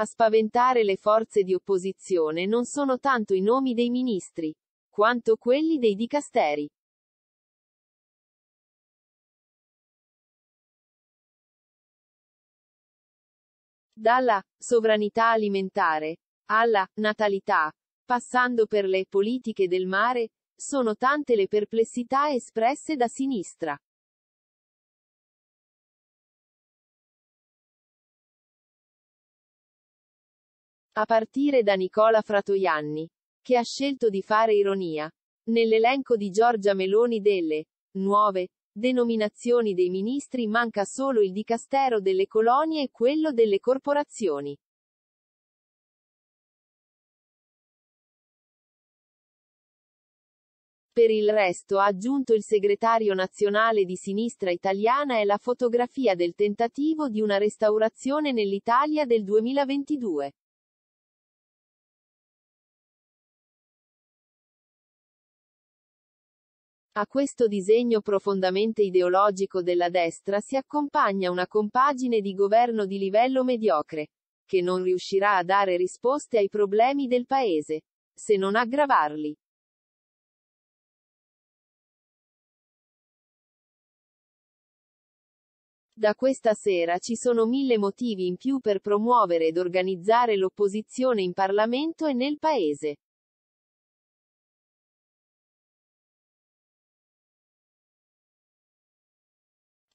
A spaventare le forze di opposizione non sono tanto i nomi dei ministri, quanto quelli dei dicasteri. Dalla sovranità alimentare alla natalità, passando per le politiche del mare, sono tante le perplessità espresse da sinistra. A partire da Nicola Fratoianni, che ha scelto di fare ironia. Nell'elenco di Giorgia Meloni delle nuove denominazioni dei ministri manca solo il dicastero delle colonie e quello delle corporazioni. Per il resto ha aggiunto il segretario nazionale di sinistra italiana è la fotografia del tentativo di una restaurazione nell'Italia del 2022. A questo disegno profondamente ideologico della destra si accompagna una compagine di governo di livello mediocre, che non riuscirà a dare risposte ai problemi del Paese, se non aggravarli. Da questa sera ci sono mille motivi in più per promuovere ed organizzare l'opposizione in Parlamento e nel Paese.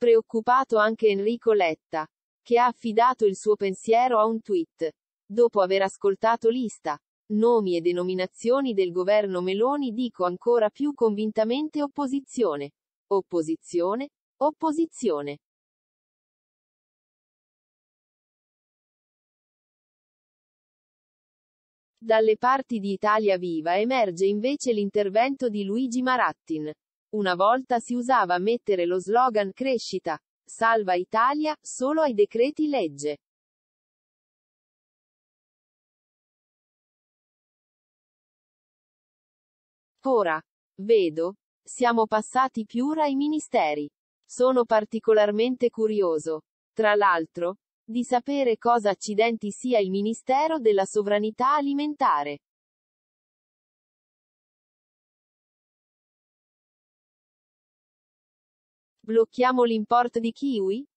Preoccupato anche Enrico Letta, che ha affidato il suo pensiero a un tweet. Dopo aver ascoltato lista, nomi e denominazioni del governo Meloni dico ancora più convintamente opposizione. Opposizione, opposizione. Dalle parti di Italia Viva emerge invece l'intervento di Luigi Marattin. Una volta si usava mettere lo slogan crescita, salva Italia, solo ai decreti legge. Ora, vedo, siamo passati più ai ministeri. Sono particolarmente curioso, tra l'altro, di sapere cosa accidenti sia il Ministero della Sovranità Alimentare. Blocchiamo l'import di kiwi?